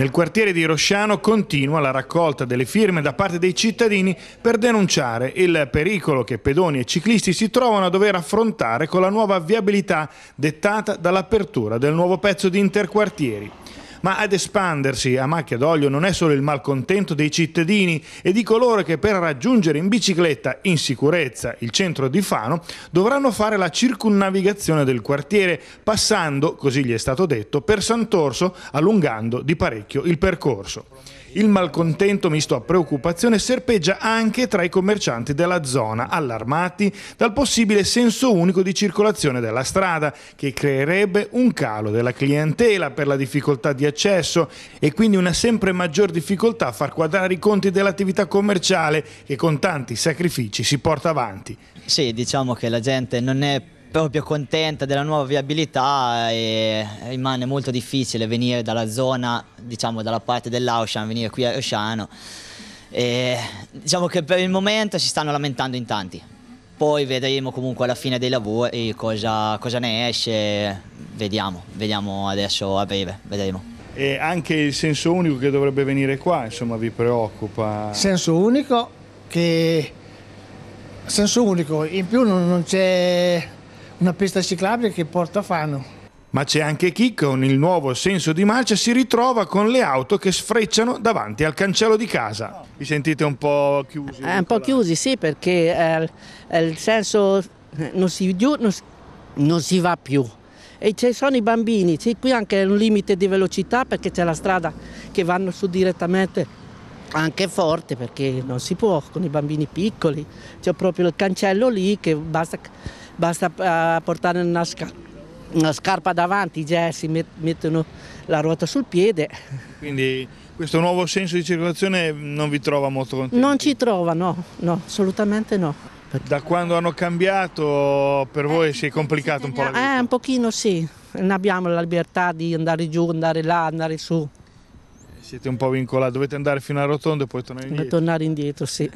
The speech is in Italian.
Nel quartiere di Rosciano continua la raccolta delle firme da parte dei cittadini per denunciare il pericolo che pedoni e ciclisti si trovano a dover affrontare con la nuova viabilità dettata dall'apertura del nuovo pezzo di interquartieri ma ad espandersi a macchia d'olio non è solo il malcontento dei cittadini e di coloro che per raggiungere in bicicletta in sicurezza il centro di Fano dovranno fare la circunnavigazione del quartiere, passando, così gli è stato detto, per Sant'Orso, allungando di parecchio il percorso. Il malcontento misto a preoccupazione serpeggia anche tra i commercianti della zona, allarmati dal possibile senso unico di circolazione della strada, che creerebbe un calo della clientela per la difficoltà di accesso e quindi una sempre maggior difficoltà a far quadrare i conti dell'attività commerciale che con tanti sacrifici si porta avanti. Sì, diciamo che la gente non è proprio contenta della nuova viabilità e rimane molto difficile venire dalla zona, diciamo dalla parte dell'Aushan, venire qui a Rosciano. E, diciamo che per il momento si stanno lamentando in tanti. Poi vedremo comunque alla fine dei lavori cosa, cosa ne esce, vediamo, vediamo adesso a breve, vedremo e anche il senso unico che dovrebbe venire qua insomma vi preoccupa senso unico che senso unico in più non c'è una pista ciclabile che porta a Fano ma c'è anche chi con il nuovo senso di marcia si ritrova con le auto che sfrecciano davanti al cancello di casa. Vi sentite un po' chiusi? Eh, un po' chiusi, sì, perché eh, il senso non si, non si va più e ci sono i bambini, c'è qui anche un limite di velocità perché c'è la strada che vanno su direttamente anche forte perché non si può con i bambini piccoli, c'è proprio il cancello lì che basta, basta eh, portare una, sca una scarpa davanti, i gessi mettono la ruota sul piede. Quindi questo nuovo senso di circolazione non vi trova molto contento? Non ci trova, no, no assolutamente no. Da quando hanno cambiato per voi eh, si è complicato un po' la eh, vita? Eh, un pochino sì, non abbiamo la libertà di andare giù, andare là, andare su. Siete un po' vincolati, dovete andare fino a rotondo e poi tornare indietro? Tornare indietro, sì.